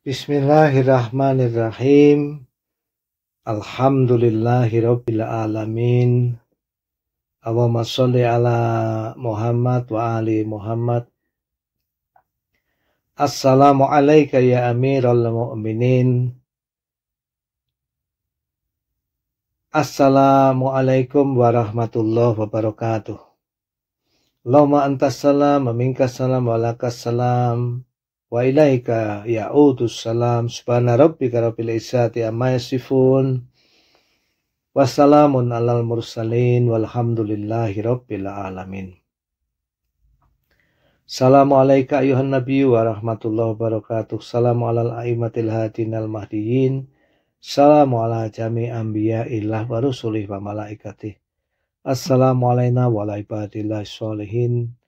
Bismillahirrahmanirrahim. Alhamdulillahirabbil alamin. Allahumma salli ala Muhammad wa ali Muhammad. Assalamu ya amiral mu'minin. Assalamualaikum warahmatullahi wabarakatuh. Allahumma antas salam, aminkas salam, walakas salam wa ilaika utus salam subhana rabbika rabbil izzati amma yasifun wassalamun alal mursalin walhamdulillahi rabbil alamin alaika ayuhan nabi wa rahmatullahi wabarakatuh Salamu alal aimatil hadin al mahdiyin Salamu ala jami anbiya illah wa rusulih wa malaikatih Assalamu alayna wa ala sholihin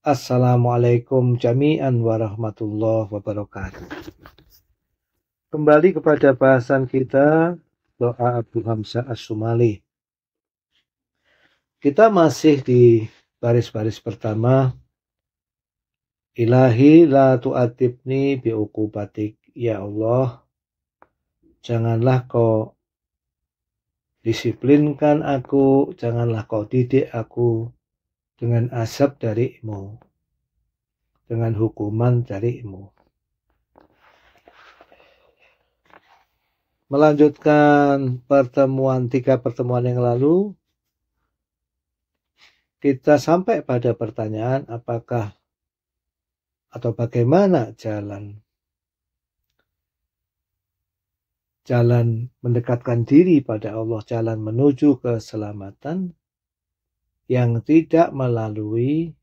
Assalamualaikum jami'an warahmatullahi wabarakatuh. Kembali kepada bahasan kita doa Abu Hamzah As-Sumali. Kita masih di baris-baris pertama. Ilahi la tu'atibni batik Ya Allah, janganlah kau disiplinkan aku, janganlah kau didik aku dengan azab darimu, dengan hukuman darimu. Melanjutkan pertemuan tiga pertemuan yang lalu, kita sampai pada pertanyaan apakah atau bagaimana jalan jalan mendekatkan diri pada Allah, jalan menuju keselamatan yang tidak melalui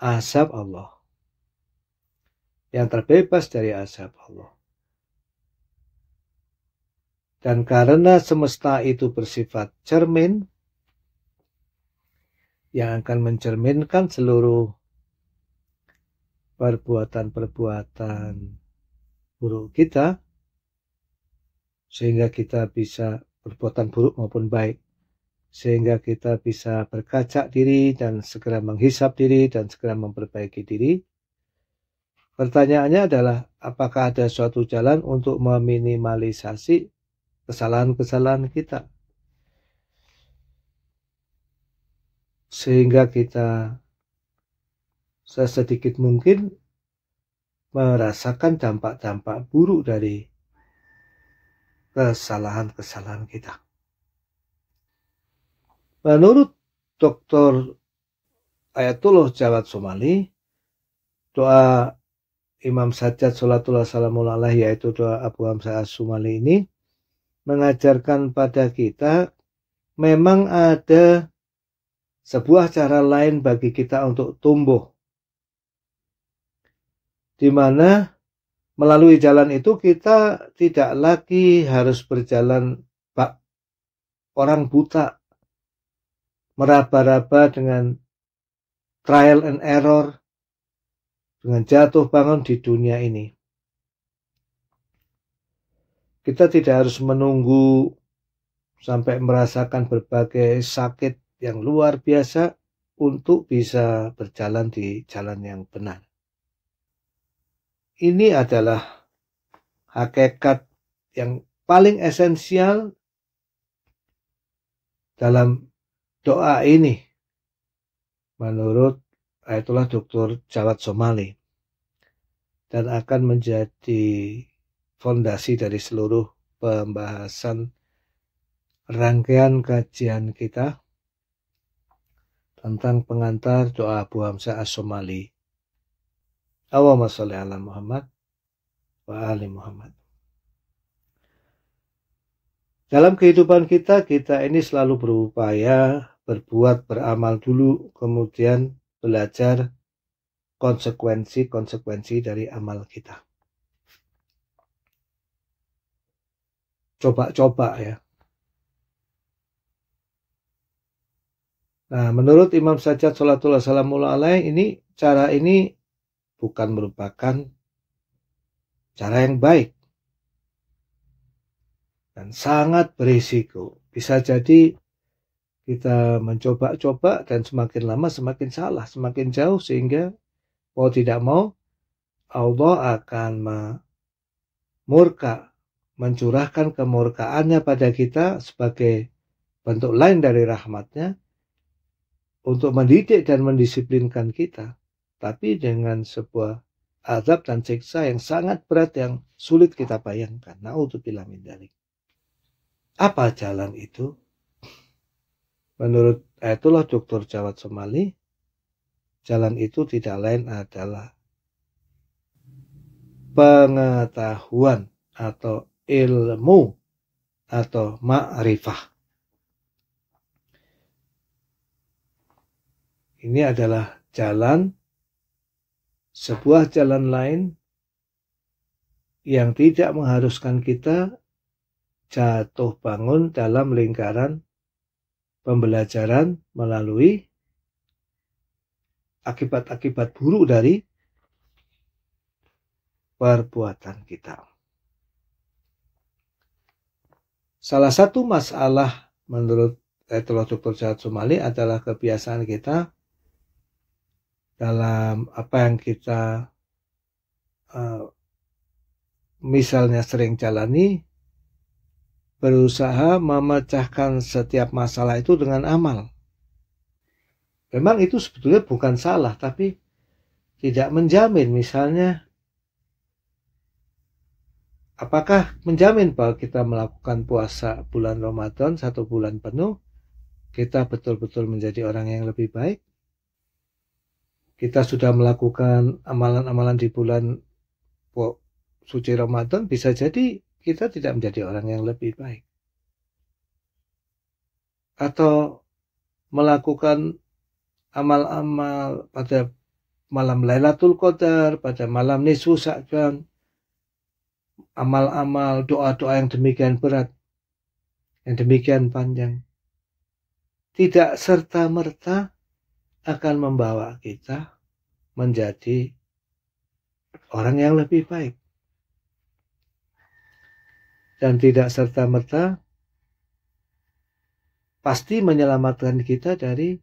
azab Allah. Yang terbebas dari azab Allah. Dan karena semesta itu bersifat cermin, yang akan mencerminkan seluruh perbuatan-perbuatan buruk kita, sehingga kita bisa perbuatan buruk maupun baik sehingga kita bisa berkaca diri dan segera menghisap diri dan segera memperbaiki diri. Pertanyaannya adalah apakah ada suatu jalan untuk meminimalisasi kesalahan-kesalahan kita? Sehingga kita sesedikit mungkin merasakan dampak-dampak buruk dari kesalahan-kesalahan kita. Menurut Dr. Ayatullah Jawad Somali, doa Imam Sajjad Salatullah Assalamualaikum yaitu doa Abu Hamzah as ini mengajarkan pada kita memang ada sebuah cara lain bagi kita untuk tumbuh. Di mana melalui jalan itu kita tidak lagi harus berjalan bak orang buta meraba-raba dengan trial and error, dengan jatuh bangun di dunia ini. Kita tidak harus menunggu sampai merasakan berbagai sakit yang luar biasa untuk bisa berjalan di jalan yang benar. Ini adalah hakikat yang paling esensial dalam doa ini menurut Ayatullah Dr. Jawad Somali dan akan menjadi fondasi dari seluruh pembahasan rangkaian kajian kita tentang pengantar doa Abu Hamzah As-Somali. Allahumma sholli ala Muhammad wa ali Muhammad. Dalam kehidupan kita, kita ini selalu berupaya berbuat beramal dulu kemudian belajar konsekuensi-konsekuensi dari amal kita. Coba-coba ya. Nah, menurut Imam Sajjad Salatullah Salamullah Alaih ini cara ini bukan merupakan cara yang baik dan sangat berisiko. Bisa jadi kita mencoba-coba dan semakin lama semakin salah, semakin jauh sehingga mau tidak mau Allah akan murka, mencurahkan kemurkaannya pada kita sebagai bentuk lain dari rahmatnya untuk mendidik dan mendisiplinkan kita. Tapi dengan sebuah azab dan siksa yang sangat berat yang sulit kita bayangkan. nah untuk min ini Apa jalan itu? Menurut eh, itulah Dr. Jawad Somali, jalan itu tidak lain adalah pengetahuan atau ilmu atau ma'rifah. Ini adalah jalan, sebuah jalan lain yang tidak mengharuskan kita jatuh bangun dalam lingkaran pembelajaran melalui akibat-akibat buruk dari perbuatan kita. Salah satu masalah menurut etolog Dr. Jahat Sumali adalah kebiasaan kita dalam apa yang kita uh, misalnya sering jalani berusaha memecahkan setiap masalah itu dengan amal. Memang itu sebetulnya bukan salah, tapi tidak menjamin misalnya apakah menjamin bahwa kita melakukan puasa bulan Ramadan satu bulan penuh kita betul-betul menjadi orang yang lebih baik kita sudah melakukan amalan-amalan di bulan suci Ramadan bisa jadi kita tidak menjadi orang yang lebih baik. Atau melakukan amal-amal pada malam Lailatul Qadar, pada malam Nisfu Sa'ban, amal-amal, doa-doa yang demikian berat, yang demikian panjang, tidak serta-merta akan membawa kita menjadi orang yang lebih baik dan tidak serta-merta pasti menyelamatkan kita dari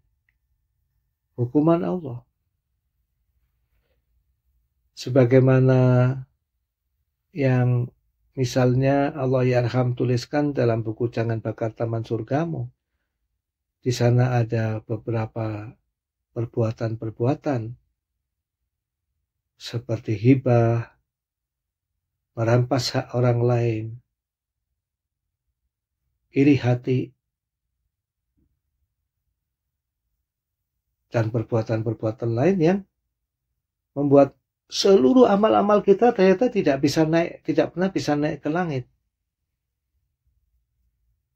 hukuman Allah. Sebagaimana yang misalnya Allah Yarham ya tuliskan dalam buku Jangan Bakar Taman Surgamu. Di sana ada beberapa perbuatan-perbuatan seperti hibah, merampas hak orang lain, iri hati, dan perbuatan-perbuatan lain yang membuat seluruh amal-amal kita ternyata tidak bisa naik, tidak pernah bisa naik ke langit.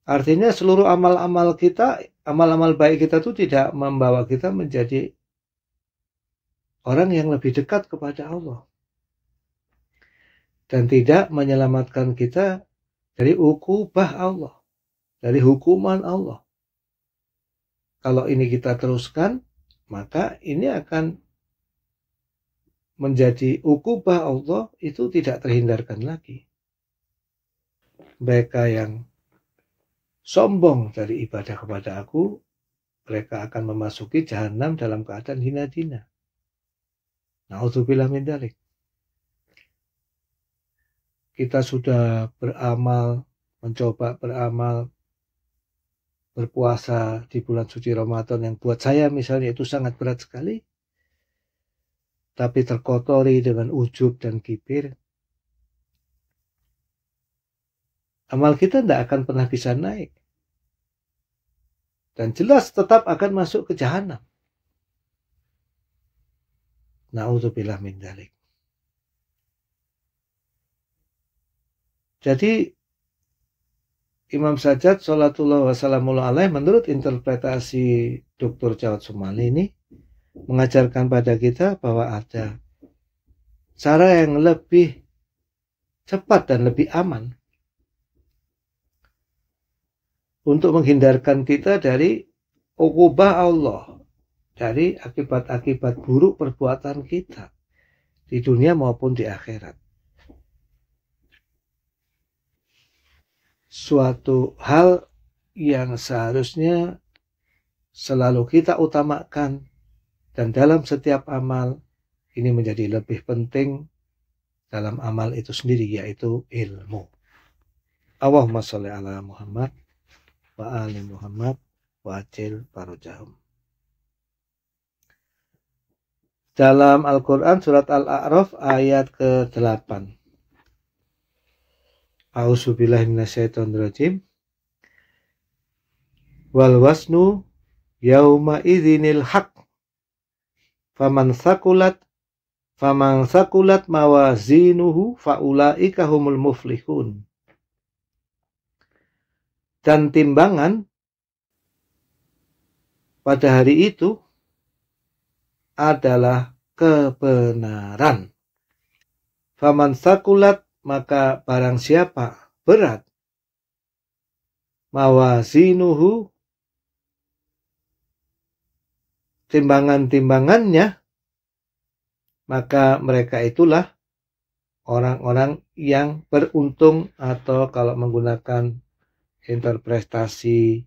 Artinya seluruh amal-amal kita, amal-amal baik kita itu tidak membawa kita menjadi orang yang lebih dekat kepada Allah. Dan tidak menyelamatkan kita dari ukubah Allah dari hukuman Allah. Kalau ini kita teruskan, maka ini akan menjadi ukubah Allah itu tidak terhindarkan lagi. Mereka yang sombong dari ibadah kepada aku, mereka akan memasuki jahanam dalam keadaan hina dina. Na'udzubillah min dalik. Kita sudah beramal, mencoba beramal, berpuasa di bulan suci Ramadan yang buat saya misalnya itu sangat berat sekali, tapi terkotori dengan ujub dan kibir, amal kita tidak akan pernah bisa naik. Dan jelas tetap akan masuk ke jahanam. Na'udzubillah min dalik. Jadi Imam Sajjad Salatullah Wassalamullah Alaih menurut interpretasi Dr. Jawad Sumali ini mengajarkan pada kita bahwa ada cara yang lebih cepat dan lebih aman untuk menghindarkan kita dari ukubah Allah, dari akibat-akibat buruk perbuatan kita di dunia maupun di akhirat. suatu hal yang seharusnya selalu kita utamakan dan dalam setiap amal ini menjadi lebih penting dalam amal itu sendiri yaitu ilmu. Allahumma sholli ala Muhammad wa ali Muhammad wa acil parujahum. Dalam Al-Quran surat Al-A'raf ayat ke-8. A'udzubillahi minasyaitonirrajim. Wal wasnu yauma idzinil haq. Faman sakulat faman sakulat mawazinuhu faulaika humul muflihun. Dan timbangan pada hari itu adalah kebenaran. Faman sakulat maka barang siapa berat mawazinuhu timbangan-timbangannya maka mereka itulah orang-orang yang beruntung atau kalau menggunakan interpretasi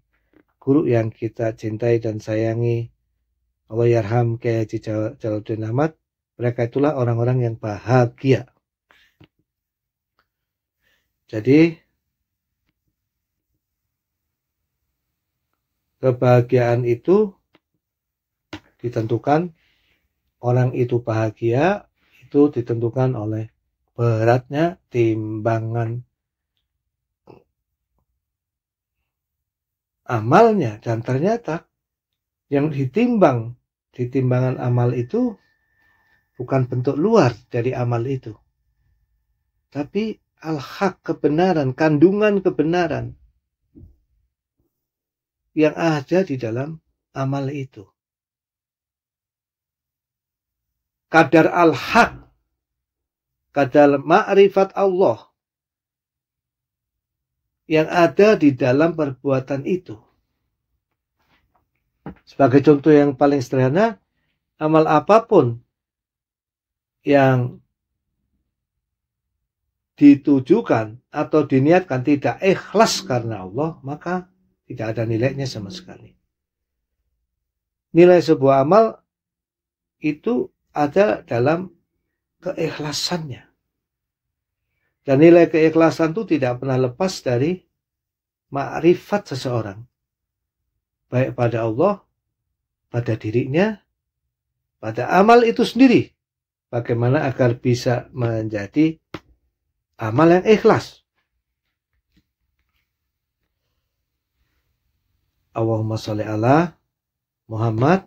guru yang kita cintai dan sayangi Allah Yarham Kiai Haji Jalaluddin Ahmad mereka itulah orang-orang yang bahagia jadi kebahagiaan itu ditentukan orang itu bahagia itu ditentukan oleh beratnya timbangan amalnya dan ternyata yang ditimbang di timbangan amal itu bukan bentuk luar dari amal itu tapi al-haq kebenaran, kandungan kebenaran yang ada di dalam amal itu. Kadar al-haq, kadar ma'rifat Allah yang ada di dalam perbuatan itu. Sebagai contoh yang paling sederhana, amal apapun yang ditujukan atau diniatkan tidak ikhlas karena Allah, maka tidak ada nilainya sama sekali. Nilai sebuah amal itu ada dalam keikhlasannya. Dan nilai keikhlasan itu tidak pernah lepas dari makrifat seseorang. Baik pada Allah, pada dirinya, pada amal itu sendiri. Bagaimana agar bisa menjadi amal yang ikhlas. Allahumma salli ala Muhammad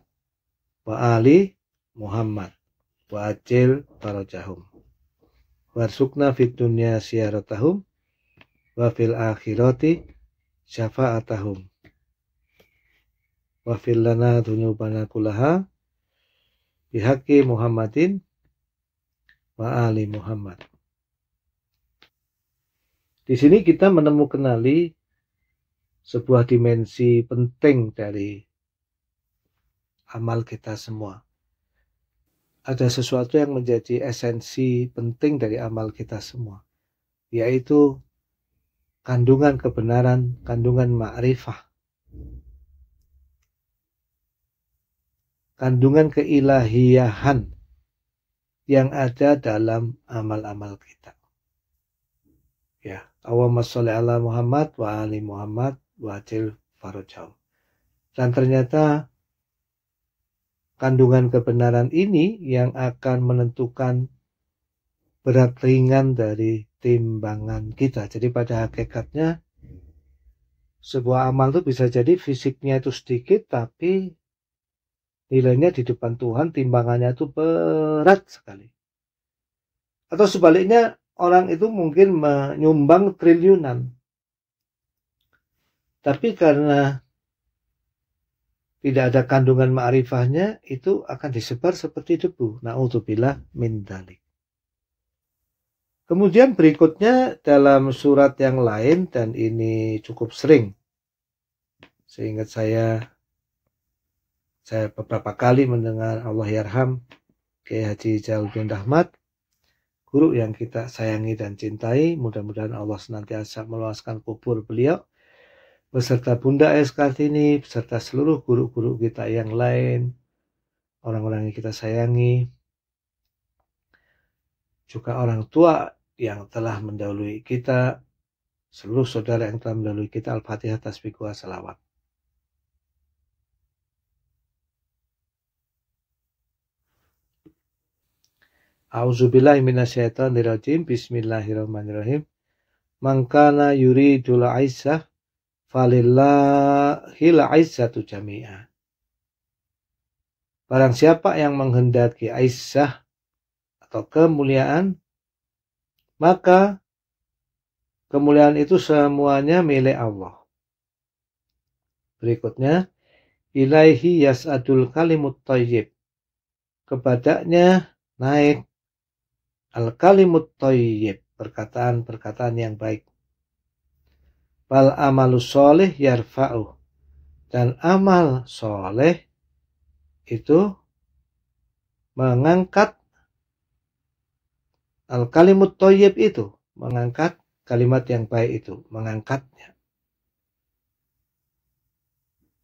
wa ali Muhammad wa ajil barajahum warsukna fid dunya syiaratahum wa fil akhirati syafa'atahum wa fil lana dunubana kulaha bihaqi Muhammadin wa ali Muhammad di sini kita menemukan kenali sebuah dimensi penting dari amal kita semua. Ada sesuatu yang menjadi esensi penting dari amal kita semua, yaitu kandungan kebenaran, kandungan ma'rifah, kandungan keilahiahan yang ada dalam amal-amal kita. Ya. Allah sholli ala Muhammad wa ali Muhammad wa acil farajahum. Dan ternyata kandungan kebenaran ini yang akan menentukan berat ringan dari timbangan kita. Jadi pada hakikatnya sebuah amal itu bisa jadi fisiknya itu sedikit tapi nilainya di depan Tuhan timbangannya itu berat sekali. Atau sebaliknya orang itu mungkin menyumbang triliunan. Tapi karena tidak ada kandungan ma'rifahnya, itu akan disebar seperti debu. Na'udzubillah min dalik. Kemudian berikutnya dalam surat yang lain dan ini cukup sering. Seingat saya, saya beberapa kali mendengar Allah Yarham Kiai Haji Jalbin Rahmat guru yang kita sayangi dan cintai. Mudah-mudahan Allah senantiasa meluaskan kubur beliau beserta Bunda S. Kartini, beserta seluruh guru-guru kita yang lain, orang-orang yang kita sayangi, juga orang tua yang telah mendahului kita, seluruh saudara yang telah mendahului kita, Al-Fatihah, Tasbih, Salawat. A'udzubillahi minasyaitonirrajim. Bismillahirrahmanirrahim. Mangkana yuridul aisyah falillahil aisyatu jami'a. Barang siapa yang menghendaki aisyah atau kemuliaan, maka kemuliaan itu semuanya milik Allah. Berikutnya, ilaihi yas'adul kalimut tayyib. Kepadanya naik Al-kalimut toyib perkataan-perkataan yang baik. Bal amalus soleh yarfa'u. Dan amal soleh itu mengangkat al-kalimut toyib itu, mengangkat kalimat yang baik itu, mengangkatnya.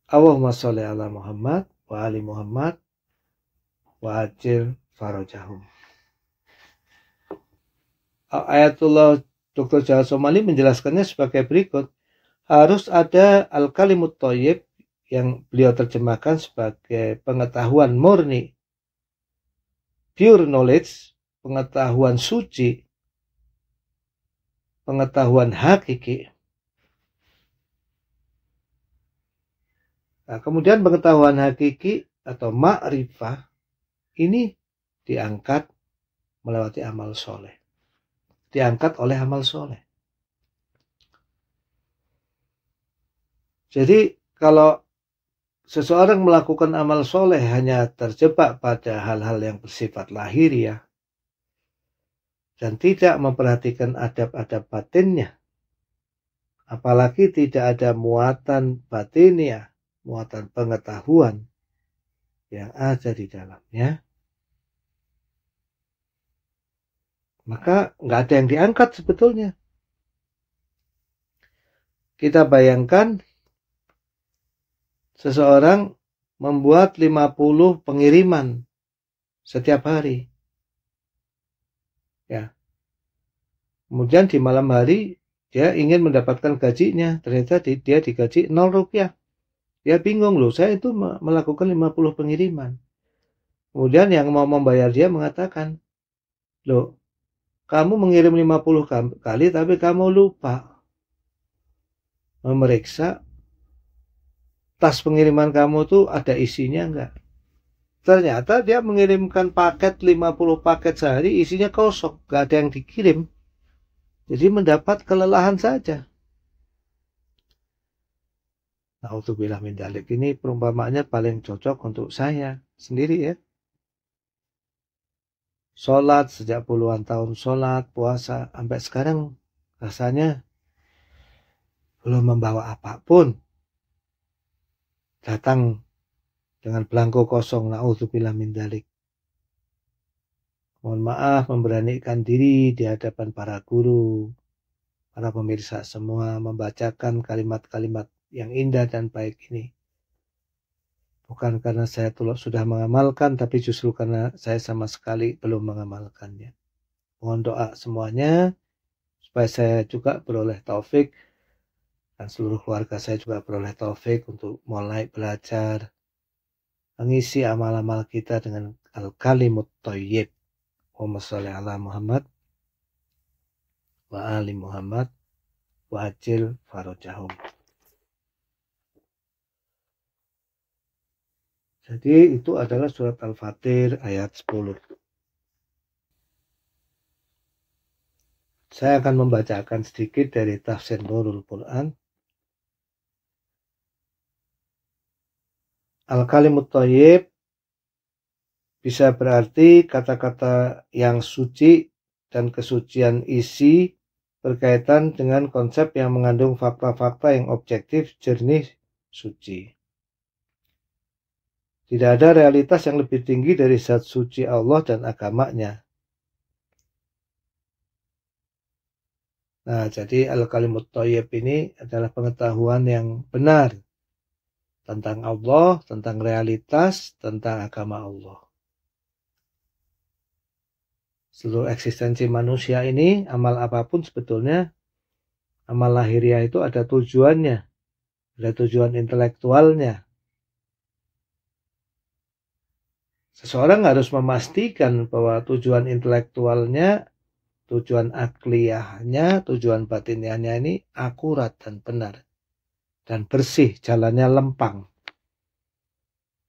Allahumma sholli ala Muhammad wa ali Muhammad wa ajil farajahum. Ayatullah Dr. Jawa Somali menjelaskannya sebagai berikut. Harus ada al-kalimut toyib yang beliau terjemahkan sebagai pengetahuan murni. Pure knowledge, pengetahuan suci, pengetahuan hakiki. Nah, kemudian pengetahuan hakiki atau ma'rifah ini diangkat melewati amal soleh diangkat oleh amal soleh. Jadi kalau seseorang melakukan amal soleh hanya terjebak pada hal-hal yang bersifat lahir ya, dan tidak memperhatikan adab-adab batinnya, apalagi tidak ada muatan batinnya, muatan pengetahuan yang ada di dalamnya, Maka nggak ada yang diangkat sebetulnya. Kita bayangkan seseorang membuat 50 pengiriman setiap hari. Ya. Kemudian di malam hari dia ingin mendapatkan gajinya, ternyata dia digaji 0 rupiah. Dia bingung loh, saya itu melakukan 50 pengiriman. Kemudian yang mau membayar dia mengatakan, loh kamu mengirim 50 kali tapi kamu lupa memeriksa tas pengiriman kamu tuh ada isinya enggak. Ternyata dia mengirimkan paket 50 paket sehari isinya kosong, enggak ada yang dikirim. Jadi mendapat kelelahan saja. Nah, untuk bilah mendalik ini perumpamaannya paling cocok untuk saya sendiri ya sholat sejak puluhan tahun sholat puasa sampai sekarang rasanya belum membawa apapun datang dengan belangko kosong naudzubillah min dalik mohon maaf memberanikan diri di hadapan para guru para pemirsa semua membacakan kalimat-kalimat yang indah dan baik ini bukan karena saya telah sudah mengamalkan, tapi justru karena saya sama sekali belum mengamalkannya. Mohon doa semuanya, supaya saya juga beroleh taufik, dan seluruh keluarga saya juga beroleh taufik untuk mulai belajar, mengisi amal-amal kita dengan al-kalimut toyib. Allahumma ala Muhammad wa ali Muhammad wa ajil farajahum. Jadi itu adalah surat Al-Fatir ayat 10. Saya akan membacakan sedikit dari tafsir Nurul Quran. Al-Kalimut Tayyib bisa berarti kata-kata yang suci dan kesucian isi berkaitan dengan konsep yang mengandung fakta-fakta yang objektif, jernih, suci. Tidak ada realitas yang lebih tinggi dari zat suci Allah dan agamanya. Nah, jadi Al-Kalimut Toyib ini adalah pengetahuan yang benar tentang Allah, tentang realitas, tentang agama Allah. Seluruh eksistensi manusia ini, amal apapun sebetulnya, amal lahiriah itu ada tujuannya, ada tujuan intelektualnya, Seseorang harus memastikan bahwa tujuan intelektualnya, tujuan akliyahnya, tujuan batiniahnya ini akurat dan benar. Dan bersih, jalannya lempang.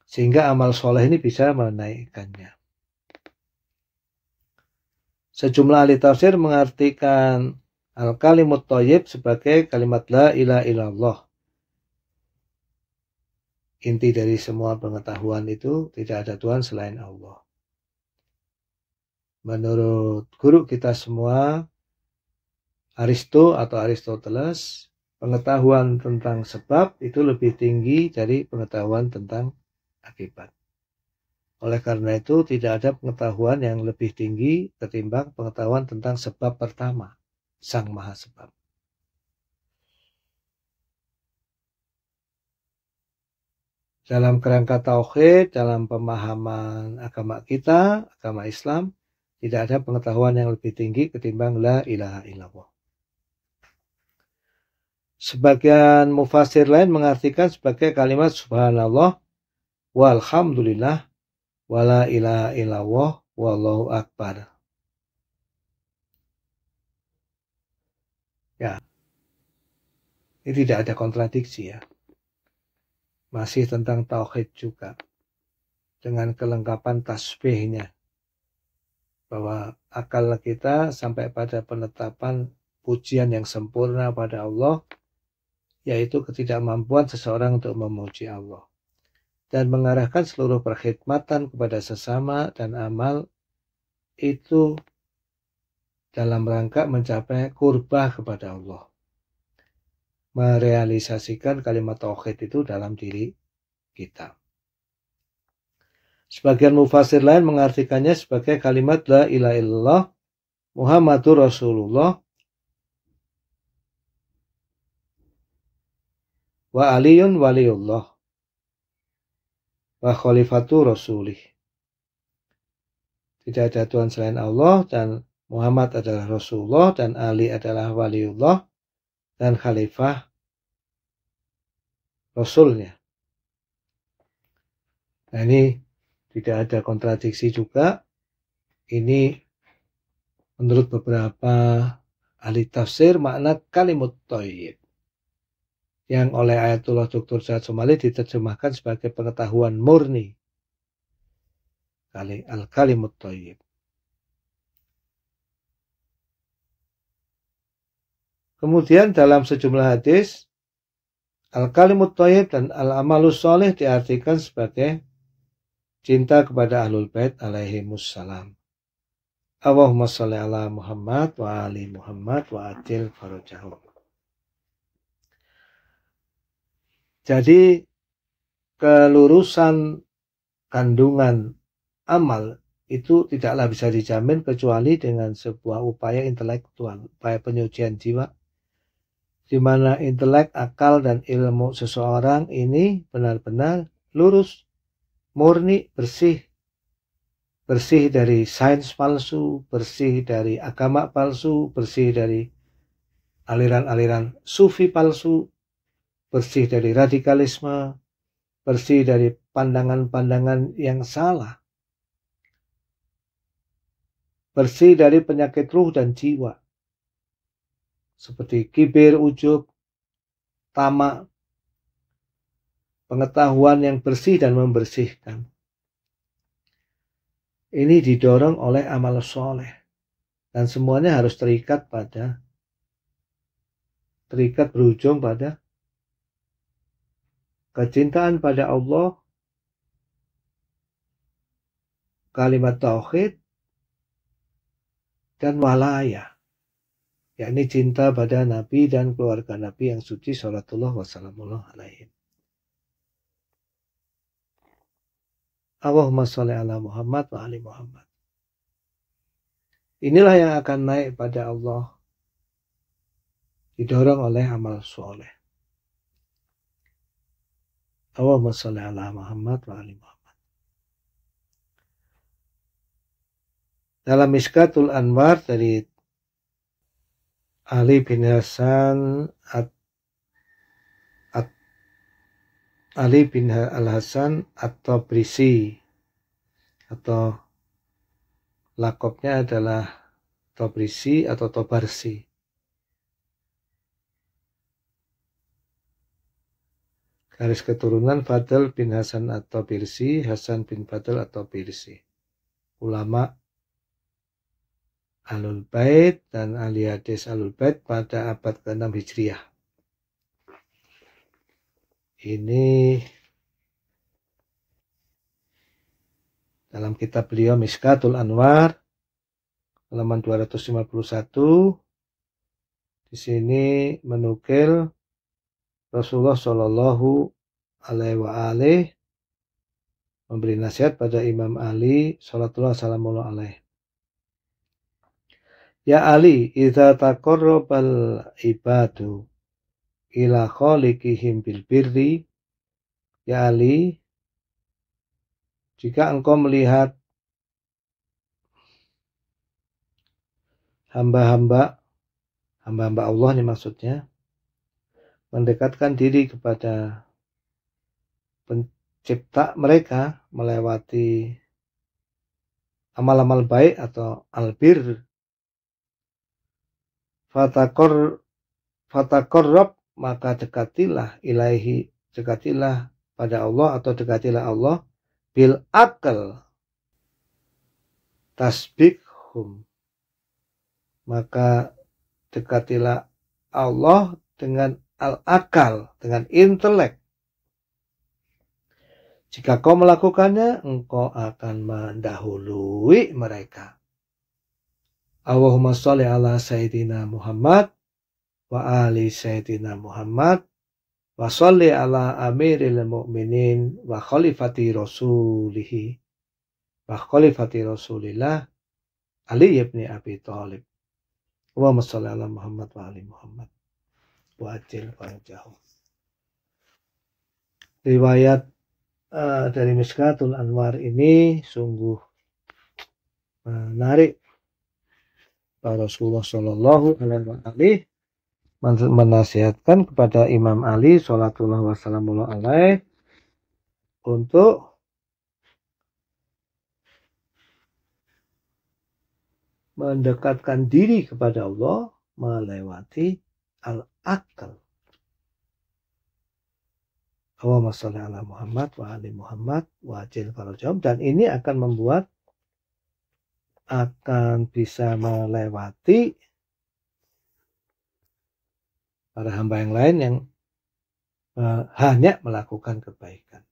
Sehingga amal soleh ini bisa menaikkannya. Sejumlah ahli tafsir mengartikan al-kalimut toyib sebagai kalimat la ilaha illallah Inti dari semua pengetahuan itu tidak ada Tuhan selain Allah. Menurut guru kita semua, Aristo atau Aristoteles, pengetahuan tentang sebab itu lebih tinggi dari pengetahuan tentang akibat. Oleh karena itu, tidak ada pengetahuan yang lebih tinggi ketimbang pengetahuan tentang sebab pertama, Sang Maha Sebab. dalam kerangka tauhid, dalam pemahaman agama kita, agama Islam, tidak ada pengetahuan yang lebih tinggi ketimbang la ilaha illallah. Sebagian mufasir lain mengartikan sebagai kalimat subhanallah walhamdulillah wala ilaha illallah wallahu akbar. Ya. Ini tidak ada kontradiksi ya masih tentang tauhid juga dengan kelengkapan tasbihnya bahwa akal kita sampai pada penetapan pujian yang sempurna pada Allah yaitu ketidakmampuan seseorang untuk memuji Allah dan mengarahkan seluruh perkhidmatan kepada sesama dan amal itu dalam rangka mencapai kurbah kepada Allah merealisasikan kalimat tauhid itu dalam diri kita. Sebagian mufasir lain mengartikannya sebagai kalimat la ilaha illallah Muhammadur Rasulullah wa aliyun waliullah wa khalifatu rasulih. Tidak ada Tuhan selain Allah dan Muhammad adalah Rasulullah dan Ali adalah waliullah dan khalifah Rasulnya. Nah ini tidak ada kontradiksi juga. Ini menurut beberapa ahli tafsir makna kalimut toyib yang oleh Ayatullah Dr. Jad Somali diterjemahkan sebagai pengetahuan murni. Kali al kalimut toyib. Kemudian dalam sejumlah hadis Al-Kalimut Toyib dan Al-Amalus Soleh diartikan sebagai cinta kepada Ahlul Bait alaihi wassalam. Allahumma salli ala Muhammad wa ali Muhammad wa atil farajahum. Jadi kelurusan kandungan amal itu tidaklah bisa dijamin kecuali dengan sebuah upaya intelektual, upaya penyucian jiwa di mana intelek, akal, dan ilmu seseorang ini benar-benar lurus, murni, bersih, bersih dari sains palsu, bersih dari agama palsu, bersih dari aliran-aliran sufi palsu, bersih dari radikalisme, bersih dari pandangan-pandangan yang salah, bersih dari penyakit ruh dan jiwa seperti kibir, ujub, tamak, pengetahuan yang bersih dan membersihkan. Ini didorong oleh amal soleh. Dan semuanya harus terikat pada, terikat berujung pada kecintaan pada Allah, kalimat tauhid, dan walaya yakni cinta pada Nabi dan keluarga Nabi yang suci sholatullah wassalamullah alaihim. Allahumma sholli ala Muhammad wa ali Muhammad. Inilah yang akan naik pada Allah didorong oleh amal soleh. Allahumma sholli ala Muhammad wa ali Muhammad. Dalam Miskatul Anwar dari Ali bin Hasan at, at Ali bin Al Hasan atau Prisi atau lakopnya adalah Tobrisi atau Tobarsi. Garis keturunan Fadl bin Hasan atau Birsi, Hasan bin Fadl atau Birsi. Ulama Alul Bait dan ahli hadis Alul Bait pada abad ke-6 Hijriah. Ini dalam kitab beliau Miskatul Anwar halaman 251 di sini menukil Rasulullah Shallallahu alaihi wa memberi nasihat pada Imam Ali sallallahu alaihi Ya Ali, idza taqarrabal ibadu ila khaliqihim bil birri. Ya Ali, jika engkau melihat hamba-hamba hamba-hamba Allah ini maksudnya mendekatkan diri kepada pencipta mereka melewati amal-amal baik atau albir fatakor Fatakor Rob maka dekatilah ilahi dekatilah pada Allah atau dekatilah Allah bil akal hum maka dekatilah Allah dengan al-akal dengan intelek jika kau melakukannya engkau akan mendahului mereka Allahumma sholli ala sayyidina Muhammad wa ali sayyidina Muhammad wa sholli ala amiril mu'minin wa khalifati rasulihi wa khalifati rasulillah Ali ibn Abi Thalib. Allahumma sholli ala Muhammad wa ali Muhammad wa ajil farajahu. Riwayat uh, dari Miskatul Anwar ini sungguh menarik Rasulullah Shallallahu Alaihi menasihatkan kepada Imam Ali Shallallahu Wasallam Alaih untuk mendekatkan diri kepada Allah melewati al-akal. Allahumma sholli ala Muhammad wa ali Muhammad wa ajil jawab dan ini akan membuat akan bisa melewati para hamba yang lain yang eh, hanya melakukan kebaikan.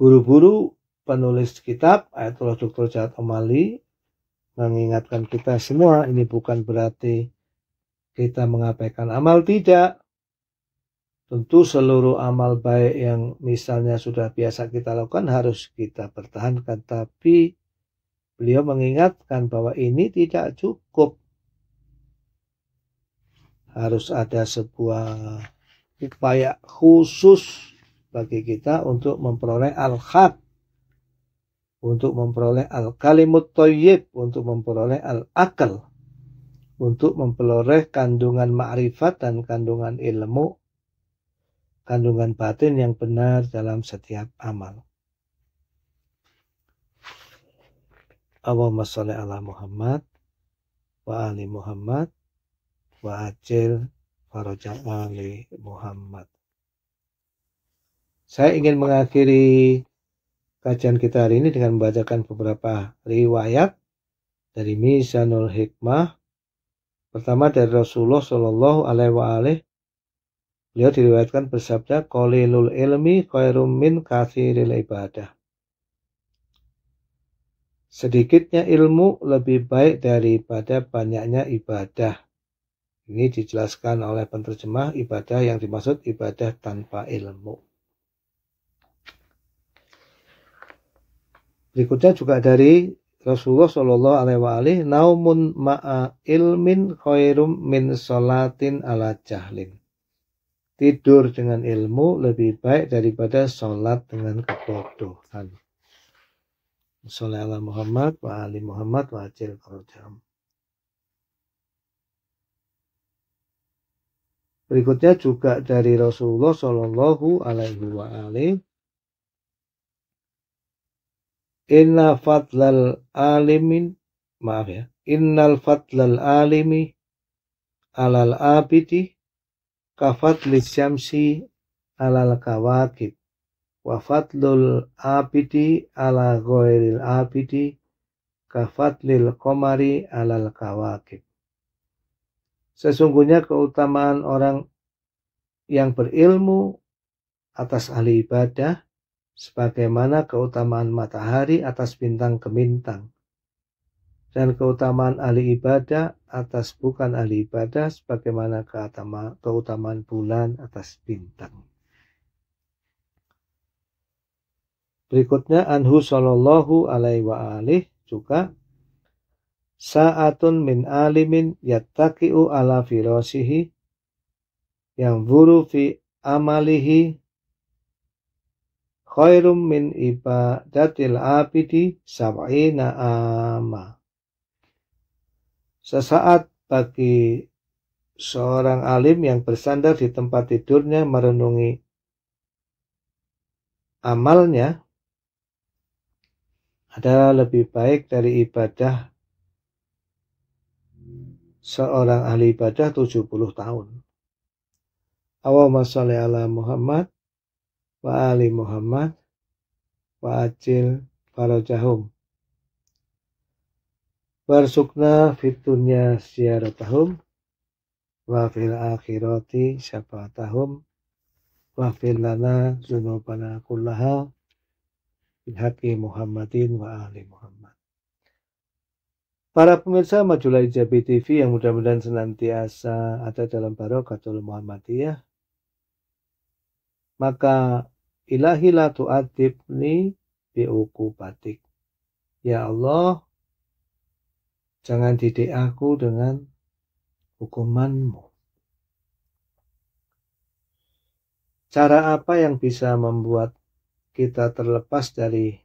Buru-buru penulis kitab Ayatullah Dr. Jahat Omali mengingatkan kita semua ini bukan berarti kita mengabaikan amal tidak Tentu seluruh amal baik yang misalnya sudah biasa kita lakukan harus kita pertahankan. Tapi beliau mengingatkan bahwa ini tidak cukup. Harus ada sebuah upaya khusus bagi kita untuk memperoleh al-haq. Untuk memperoleh al-kalimut toyib. Untuk memperoleh al-akal. Untuk memperoleh kandungan ma'rifat dan kandungan ilmu kandungan batin yang benar dalam setiap amal. Allahumma sholli ala Muhammad wa ali Muhammad wa ajil faraja ali Muhammad. Saya ingin mengakhiri kajian kita hari ini dengan membacakan beberapa riwayat dari Misanul Hikmah. Pertama dari Rasulullah Shallallahu Alaihi Beliau diriwayatkan bersabda, Kolilul ilmi khairum min kathiril ibadah. Sedikitnya ilmu lebih baik daripada banyaknya ibadah. Ini dijelaskan oleh penerjemah ibadah yang dimaksud ibadah tanpa ilmu. Berikutnya juga dari Rasulullah Shallallahu Alaihi Wasallam, naumun ma'a ilmin khairum min salatin ala jahlin tidur dengan ilmu lebih baik daripada sholat dengan kebodohan. Salli ala Muhammad wa ali Muhammad wa ajil farjam. Berikutnya juga dari Rasulullah Shallallahu Alaihi wa alihi. Inna fadlal alimin maaf ya. Innal fadlal alimi alal abidi kafat lisyamsi alal kawakib wa fatlul abidi ala ghairil abidi kafat lil komari alal kawakib sesungguhnya keutamaan orang yang berilmu atas ahli ibadah sebagaimana keutamaan matahari atas bintang kemintang. bintang dan keutamaan ahli ibadah atas bukan ahli ibadah sebagaimana keutamaan bulan atas bintang. Berikutnya anhu sallallahu alaihi wa alih juga sa'atun min alimin yattaqi'u ala firasihi yang buru fi amalihi khairum min ibadatil abidi sab'ina amah. Sesaat bagi seorang alim yang bersandar di tempat tidurnya merenungi amalnya adalah lebih baik dari ibadah seorang ahli ibadah 70 tahun. Allahumma sholli ala Muhammad wa ali Muhammad wa ajil farajahum. Warsukna fitunya syaratahum wa fil akhirati syafaatahum wa fil lana zunubana kullaha bihaqi Muhammadin wa ahli Muhammad. Para pemirsa Majulah Ijabi TV yang mudah-mudahan senantiasa ada dalam barokatul Muhammadiyah. Maka ilahi la tu'adibni bi'uku batik. Ya Allah, Jangan didik aku dengan hukumanmu. Cara apa yang bisa membuat kita terlepas dari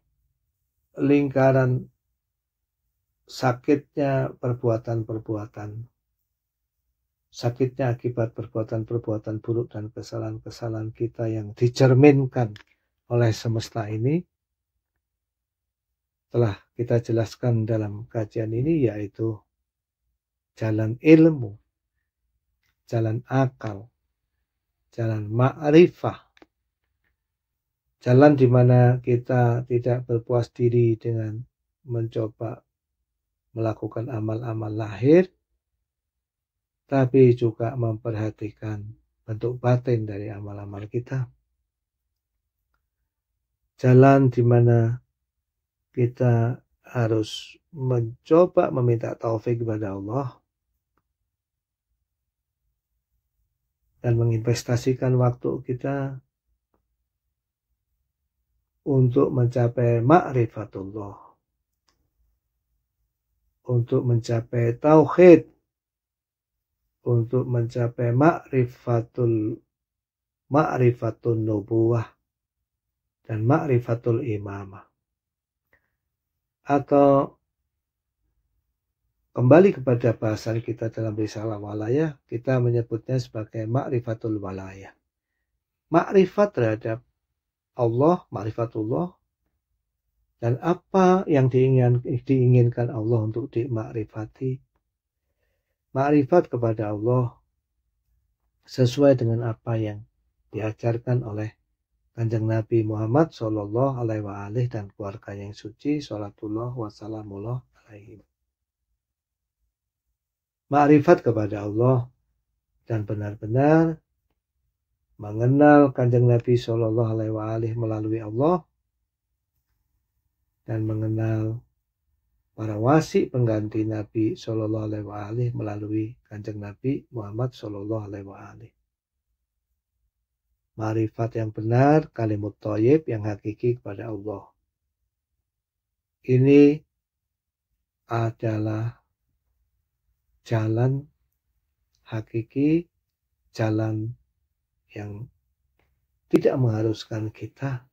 lingkaran sakitnya perbuatan-perbuatan sakitnya akibat perbuatan-perbuatan buruk dan kesalahan-kesalahan kita yang dicerminkan oleh semesta ini telah kita jelaskan dalam kajian ini yaitu jalan ilmu, jalan akal, jalan ma'rifah, jalan di mana kita tidak berpuas diri dengan mencoba melakukan amal-amal lahir, tapi juga memperhatikan bentuk batin dari amal-amal kita. Jalan di mana kita harus mencoba meminta taufik kepada Allah dan menginvestasikan waktu kita untuk mencapai ma'rifatullah untuk mencapai tauhid untuk mencapai ma'rifatul ma'rifatun nubuwah dan ma'rifatul imamah atau kembali kepada bahasan kita dalam risalah walaya, kita menyebutnya sebagai makrifatul walaya. Makrifat terhadap Allah, makrifatullah, dan apa yang diingin, diinginkan Allah untuk dimakrifati. Makrifat kepada Allah sesuai dengan apa yang diajarkan oleh Kanjeng Nabi Muhammad Shallallahu Alaihi Wasallam dan keluarga yang suci Salatullah Wassalamullah Alaihim. Ma'rifat kepada Allah dan benar-benar mengenal kanjeng Nabi Shallallahu Alaihi Wasallam melalui Allah dan mengenal para wasi pengganti Nabi Shallallahu Alaihi Wasallam melalui kanjeng Nabi Muhammad Shallallahu Alaihi Wasallam. Marifat yang benar, kalimut toyib yang hakiki kepada Allah. Ini adalah jalan hakiki, jalan yang tidak mengharuskan kita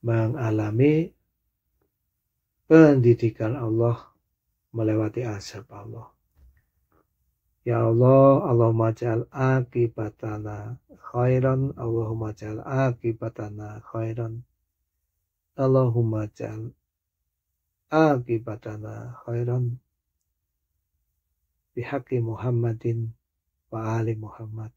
mengalami pendidikan Allah melewati azab Allah. Ya Allah, Allahumma ja'al akibatana khairan, Allahumma ja'al akibatana khairan. Allahumma ja'al akibatana khairan. Bihaqi Muhammadin wa ali Muhammad.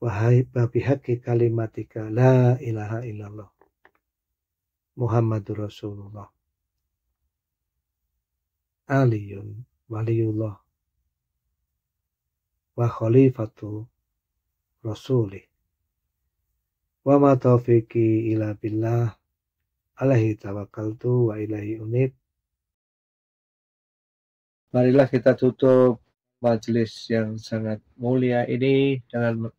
Wahai haki kalimatika la ilaha illallah. Muhammadur Rasulullah. Aliyun Waliullah wa khalifatu rasuli Wa ma taufiqi ila billah alaihi tawakkaltu wa ilahi unib. Marilah kita tutup majelis yang sangat mulia ini dengan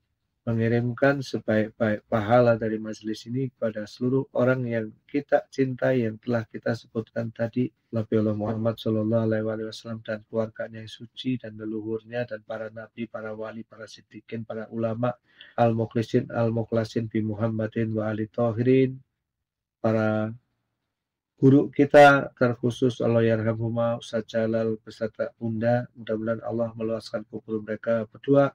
mengirimkan sebaik-baik pahala dari majelis ini kepada seluruh orang yang kita cintai yang telah kita sebutkan tadi Nabi Allah Muhammad Shallallahu Alaihi Wasallam dan keluarganya yang suci dan leluhurnya dan para nabi, para wali, para siddiqin, para ulama al mukhlisin al muklasin bi Muhammadin wa ali tohirin para guru kita terkhusus Allah Yarhamhuma Ustaz Jalal beserta Bunda mudah-mudahan Allah meluaskan kubur mereka berdua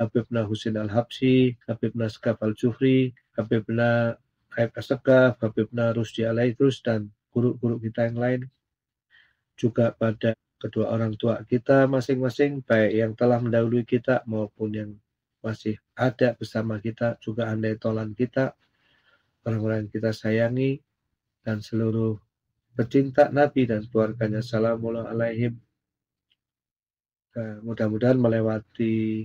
Habibna Husin Al-Habsi, Habibna Skaf Al-Jufri, Habibna Aib Asegaf, Habibna Rusdi terus dan guru-guru kita yang lain. Juga pada kedua orang tua kita masing-masing, baik yang telah mendahului kita maupun yang masih ada bersama kita, juga andai tolan kita, orang-orang kita sayangi, dan seluruh pecinta Nabi dan keluarganya. Assalamualaikum eh, Mudah-mudahan melewati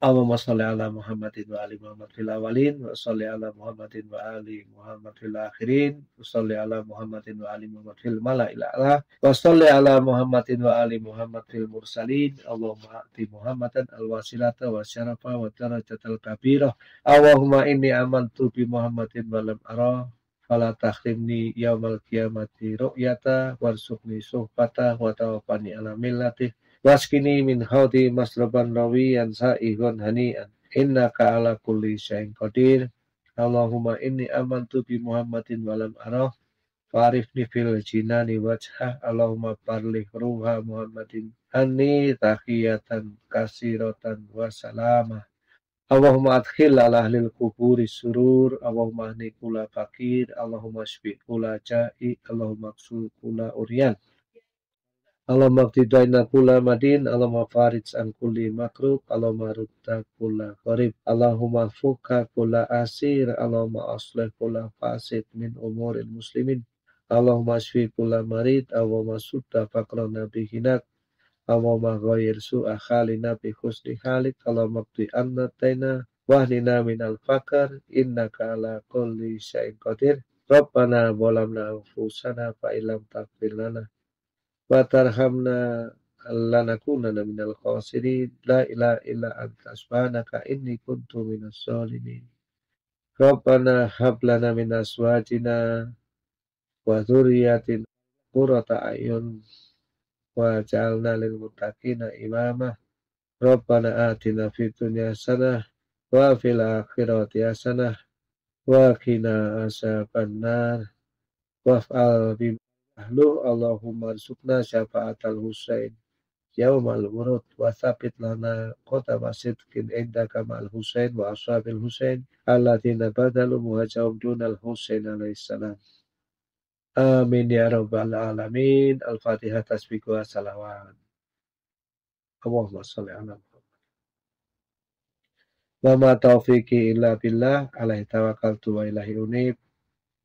Allahumma sholli ala Muhammadin wa ali Muhammad fil awalin wa sholli ala Muhammadin wa ali Muhammad fil akhirin wa sholli ala Muhammadin wa ali Muhammad fil mala'il a'la wa sholli ala Muhammadin wa ali Muhammad fil mursalin Allahumma ati Muhammadan al wasilata wa syarafa wa darajatal kabirah Allahumma inni amantu bi Muhammadin wa lam ara fala takhrimni yaumal qiyamati ru'yata warzuqni suhbata wa tawaffani ala millatih Waskini min masroban rawi rawiyan sa'ihun hani'an. Inna kaala kulli syai'in qadir. Allahumma inni amantu bi Muhammadin walam arah. Farifni fil jinani wajhah. Allahumma parlih ruha Muhammadin. Anni tahiyatan kasiratan wasalamah. Allahumma adkhil ala ahlil kuburi surur, Allahumma ahni kula fakir, Allahumma shfi kula ja'i, Allahumma ksul kula uryan. Allahumma qtidaina kula madin, Allah farij an kulli makrub, Allahumma rudda kula qarib, Allahumma fuka kula asir, Allahumma aslih kula fasid min umuril muslimin. Allahumma shfi kula marid, Allahumma sudda nabi bihinak, Allahumma ghayir su'a khalina nabi husni khalik, Allahumma qti anna taina, wahdina al fakar, innaka ala kulli syai'in qadir. Rabbana bolamna anfusana fa'ilam takfir lana watarhamna lanakunana minal khasirin la ilaha illa anta subhanaka inni kuntu minas zalimin Rabbana hablana lana min aswajina wa dzurriyyatina qurrata a'yun waj'alna lil muttaqina imama Rabbana atina fid dunya hasanah wa fil akhirati hasanah wa qina azabannar fa'al Lalu Allahumma rizukna al-Husayn. Husain yaumal urud wa thabit lana kota sidqin indaka ma'al Husain wa ashabil Husain Alladina badalu dun dunal Husain alaihissalam. Amin ya rabbal alamin. Al-Fatihah tasbiku wa salawat. Allahumma salli ala Muhammad. Wa illa billah alaihi tawakal tuwa ilahi unib.